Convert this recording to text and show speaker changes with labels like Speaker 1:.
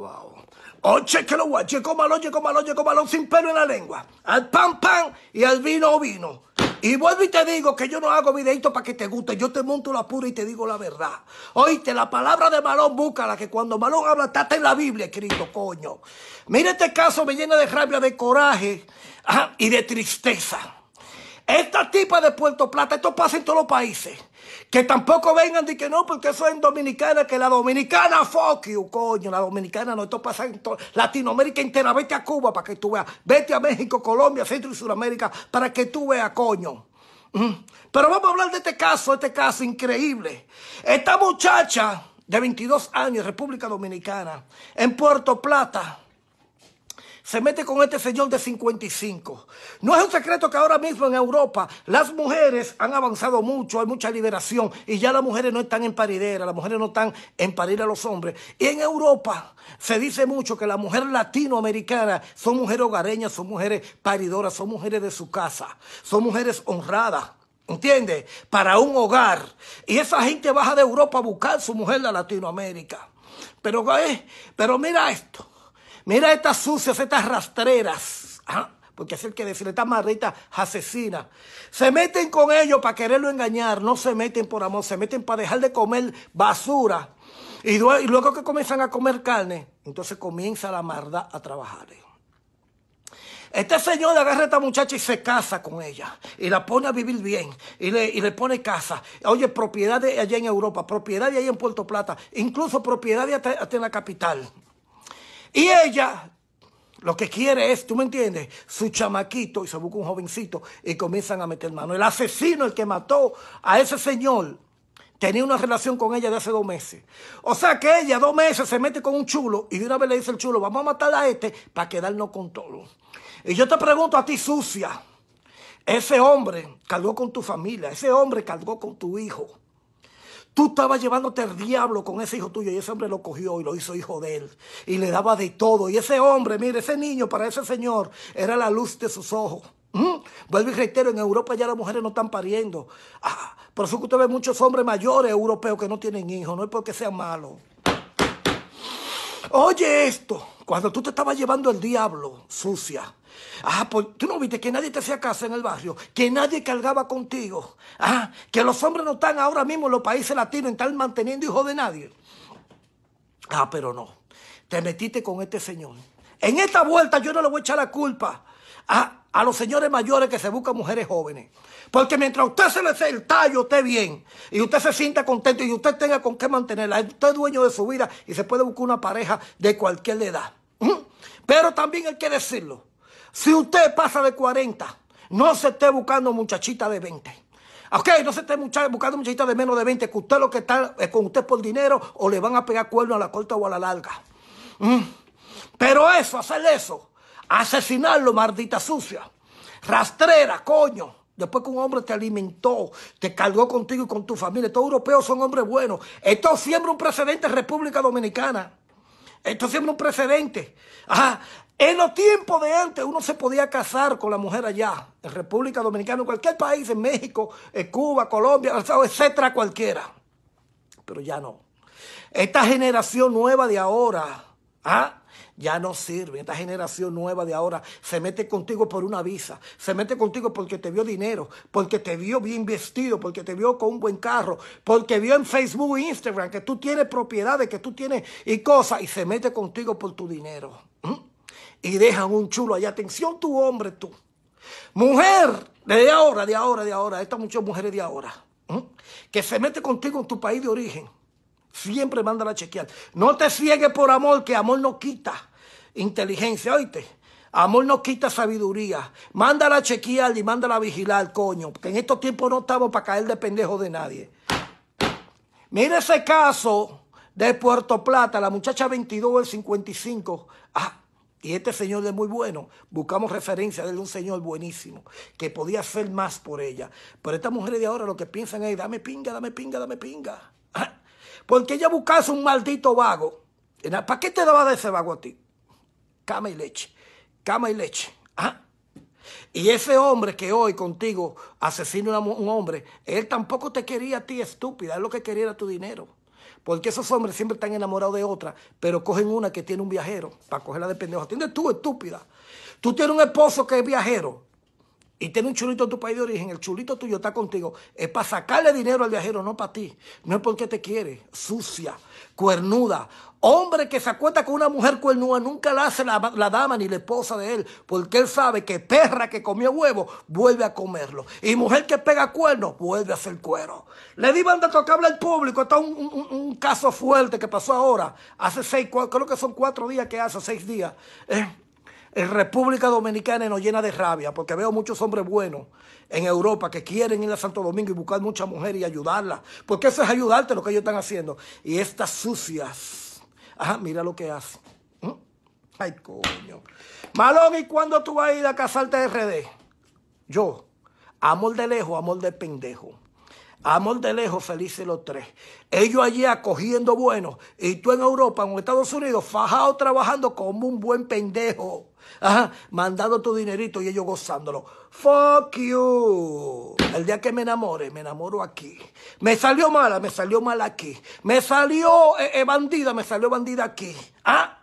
Speaker 1: Wow. Oche que lo guache, cómalo, oye, cómalo, oye, cómalo, sin pelo en la lengua. Al pan, pan y al vino, vino. Y vuelvo y te digo que yo no hago videitos para que te guste. Yo te monto la pura y te digo la verdad. Oíste, la palabra de Malón, búscala, que cuando Malón habla, está en la Biblia escrito, coño. Mira este caso, me llena de rabia, de coraje ah, y de tristeza. Esta tipa de Puerto Plata, esto pasa en todos los países. Que tampoco vengan de que no, porque eso es en Dominicana, que la Dominicana, fuck you, coño, la Dominicana, no, esto pasa en Latinoamérica entera, vete a Cuba para que tú veas, vete a México, Colombia, Centro y Sudamérica, para que tú veas, coño. Pero vamos a hablar de este caso, este caso increíble. Esta muchacha de 22 años, República Dominicana, en Puerto Plata, se mete con este señor de 55. No es un secreto que ahora mismo en Europa las mujeres han avanzado mucho, hay mucha liberación y ya las mujeres no están en paridera, las mujeres no están en parir a los hombres. Y en Europa se dice mucho que las mujeres latinoamericanas son mujeres hogareñas, son mujeres paridoras, son mujeres de su casa, son mujeres honradas. ¿Entiendes? Para un hogar. Y esa gente baja de Europa a buscar su mujer de Latinoamérica. Pero, pero mira esto. Mira estas sucias, estas rastreras. porque así hay que decirle, estas marritas asesinas. Se meten con ellos para quererlo engañar. No se meten por amor, se meten para dejar de comer basura. Y luego que comienzan a comer carne, entonces comienza la marda a trabajar. Este señor agarra a esta muchacha y se casa con ella. Y la pone a vivir bien. Y le, pone casa. Oye, propiedad de allá en Europa, propiedad de allá en Puerto Plata, incluso propiedad hasta en la capital. Y ella lo que quiere es, tú me entiendes, su chamaquito y se busca un jovencito y comienzan a meter mano. El asesino, el que mató a ese señor, tenía una relación con ella de hace dos meses. O sea que ella dos meses se mete con un chulo y de una vez le dice el chulo, vamos a matar a este para quedarnos con todo. Y yo te pregunto a ti, sucia, ese hombre cargó con tu familia, ese hombre cargó con tu hijo. Tú estabas llevándote al diablo con ese hijo tuyo y ese hombre lo cogió y lo hizo hijo de él y le daba de todo. Y ese hombre, mire, ese niño para ese señor era la luz de sus ojos. ¿Mm? Vuelvo y reitero, en Europa ya las mujeres no están pariendo. Ah, por eso que usted ve muchos hombres mayores europeos que no tienen hijos, no es porque sean malos. Oye esto, cuando tú te estabas llevando el diablo, sucia. Ah, pues tú no viste que nadie te hacía casa en el barrio, que nadie cargaba contigo. Ah, que los hombres no están ahora mismo en los países latinos, están manteniendo hijos de nadie. Ah, pero no, te metiste con este señor. En esta vuelta yo no le voy a echar la culpa a, los señores mayores que se buscan mujeres jóvenes. Porque mientras usted se le el tallo, usted bien, y usted se sienta contento y usted tenga con qué mantenerla, usted es dueño de su vida y se puede buscar una pareja de cualquier edad. Pero también hay que decirlo, si usted pasa de 40, no se esté buscando muchachita de 20. Ok, no se esté buscando muchachita de menos de 20, que usted lo que está con usted por dinero o le van a pegar cuerno a la corta o a la larga. Pero eso, hacer eso, asesinarlo, maldita sucia. Rastrera, coño. Después que un hombre te alimentó, te cargó contigo y con tu familia. Todos europeos son hombres buenos. Esto siembra un precedente en República Dominicana. Esto siembra un precedente. En los tiempos de antes uno se podía casar con la mujer allá, en República Dominicana, en cualquier país, en México, en Cuba, Colombia, etcétera, cualquiera. Pero ya no. Esta generación nueva de ahora, ¿Ah? Ya no sirve. Esta generación nueva de ahora se mete contigo por una visa, se mete contigo porque te vio dinero, porque te vio bien vestido, porque te vio con un buen carro, porque vio en Facebook e Instagram que tú tienes propiedades, que tú tienes y cosas, y se mete contigo por tu dinero. ¿Mm? Y dejan un chulo ahí, Atención, tu hombre, tú. Mujer, de ahora, de ahora, de ahora. Estas muchas mujeres de ahora. ¿Mm? Que se mete contigo en tu país de origen Siempre mándala a chequear. No te ciegues por amor, que amor no quita inteligencia, oíste. Amor no quita sabiduría. Mándala a chequear y mándala a vigilar, coño. Porque en estos tiempos no estamos para caer de pendejo de nadie. Mira ese caso de Puerto Plata, la muchacha 22 del 55. Ah, y este señor es muy bueno. Buscamos referencia de un señor buenísimo que podía hacer más por ella. Pero estas mujeres de ahora lo que piensan es, dame pinga, dame pinga, dame pinga. Ah, porque ella buscase un maldito vago. ¿Para qué te daba ese vago a ti? Cama y leche, cama y leche. Ah. Y ese hombre que hoy contigo asesina a un hombre, él tampoco te quería a ti, estúpida. Él lo que quería era tu dinero. Porque esos hombres siempre están enamorados de otra, pero cogen una que tiene un viajero para cogerla de pendejo. Tienes tú, estúpida. Tú tienes un esposo que es viajero y tiene un chulito en tu país de origen, el chulito tuyo está contigo, es para sacarle dinero al viajero, no para ti. No es porque te quiere, sucia, cuernuda. Hombre que se acuesta con una mujer cuernuda nunca la hace la, dama ni la esposa de él, porque él sabe que perra que comió huevo vuelve a comerlo. Y mujer que pega cuernos vuelve a hacer cuero. Le di banda tocable al público, está un, caso fuerte que pasó ahora, hace seis, creo que son cuatro días que hace, seis días. Eh, en República Dominicana nos llena de rabia, porque veo muchos hombres buenos en Europa que quieren ir a Santo Domingo y buscar muchas mujeres y ayudarlas, porque eso es ayudarte lo que ellos están haciendo. Y estas sucias, ajá, mira lo que hacen. ¿Mm? Ay, coño. Malón, ¿y cuándo tú vas a ir a casarte de RD? Yo, amor de lejos, amor de pendejo. Amor de lejos, felices los tres. Ellos allí acogiendo buenos. Y tú en Europa, en Estados Unidos, fajado trabajando como un buen pendejo. Ajá, mandando tu dinerito y ellos gozándolo. Fuck you. El día que me enamore, me enamoro aquí. Me salió mala, me salió mala aquí. Me salió eh, eh, bandida, me salió bandida aquí. Ah.